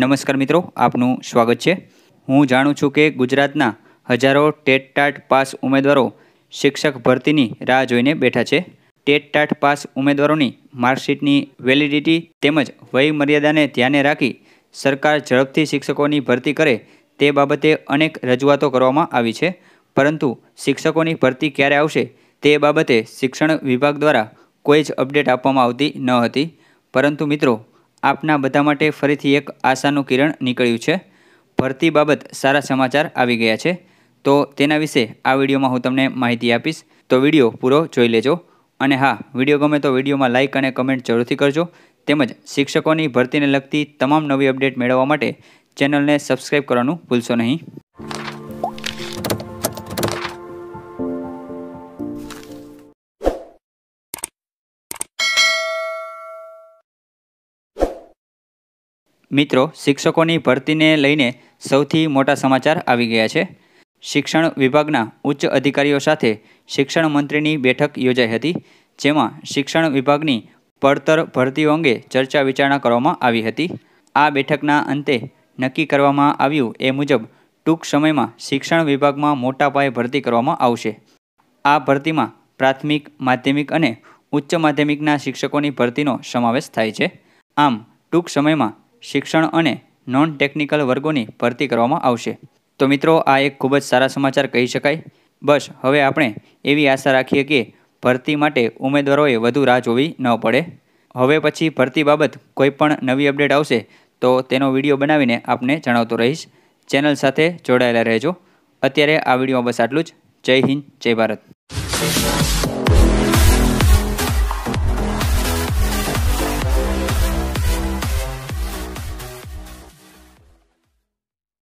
નમસ્કાર મિત્રો આપનું સ્વાગત છે હું જાણું છું કે ગુજરાતના હજારો ટેટ ટાટ પાસ ઉમેદવારો શિક્ષક ભરતીની રાહ જોઈને બેઠા છે ટેટ ટાટ પાસ ઉમેદવારોની માર્કશીટની વેલિડિટી તેમજ વયમર્યાદાને ધ્યાને રાખી સરકાર ઝડપથી શિક્ષકોની ભરતી કરે તે બાબતે અનેક રજૂઆતો કરવામાં આવી છે પરંતુ શિક્ષકોની ભરતી ક્યારે આવશે તે બાબતે શિક્ષણ વિભાગ દ્વારા કોઈ જ અપડેટ આપવામાં આવતી ન હતી પરંતુ મિત્રો આપના બધા માટે ફરીથી એક આશાનું કિરણ નીકળ્યું છે ભરતી બાબત સારા સમાચાર આવી ગયા છે તો તેના વિશે આ વિડીયોમાં હું તમને માહિતી આપીશ તો વિડીયો પૂરો જોઈ લેજો અને હા વિડીયો ગમે તો વિડીયોમાં લાઇક અને કમેન્ટ જરૂરથી કરજો તેમજ શિક્ષકોની ભરતીને લગતી તમામ નવી અપડેટ મેળવવા માટે ચેનલને સબસ્ક્રાઈબ કરવાનું ભૂલશો નહીં મિત્રો શિક્ષકોની ભરતીને લઈને સૌથી મોટા સમાચાર આવી ગયા છે શિક્ષણ વિભાગના ઉચ્ચ અધિકારીઓ સાથે શિક્ષણ મંત્રીની બેઠક યોજાઈ હતી જેમાં શિક્ષણ વિભાગની પડતર ભરતીઓ અંગે ચર્ચા વિચારણા કરવામાં આવી હતી આ બેઠકના અંતે નક્કી કરવામાં આવ્યું એ મુજબ ટૂંક સમયમાં શિક્ષણ વિભાગમાં મોટા પાયે ભરતી કરવામાં આવશે આ ભરતીમાં પ્રાથમિક માધ્યમિક અને ઉચ્ચ માધ્યમિકના શિક્ષકોની ભરતીનો સમાવેશ થાય છે આમ ટૂંક સમયમાં શિક્ષણ અને નોન ટેકનિકલ વર્ગોની ભરતી કરવામાં આવશે તો મિત્રો આ એક ખૂબ જ સારા સમાચાર કહી શકાય બસ હવે આપણે એવી આશા રાખીએ કે ભરતી માટે ઉમેદવારોએ વધુ રાહ જોવી ન પડે હવે પછી ભરતી બાબત કોઈ પણ નવી અપડેટ આવશે તો તેનો વિડીયો બનાવીને આપને જણાવતો રહીશ ચેનલ સાથે જોડાયેલા રહેજો અત્યારે આ વિડીયોમાં બસ આટલું જ જય હિન્દ જય ભારત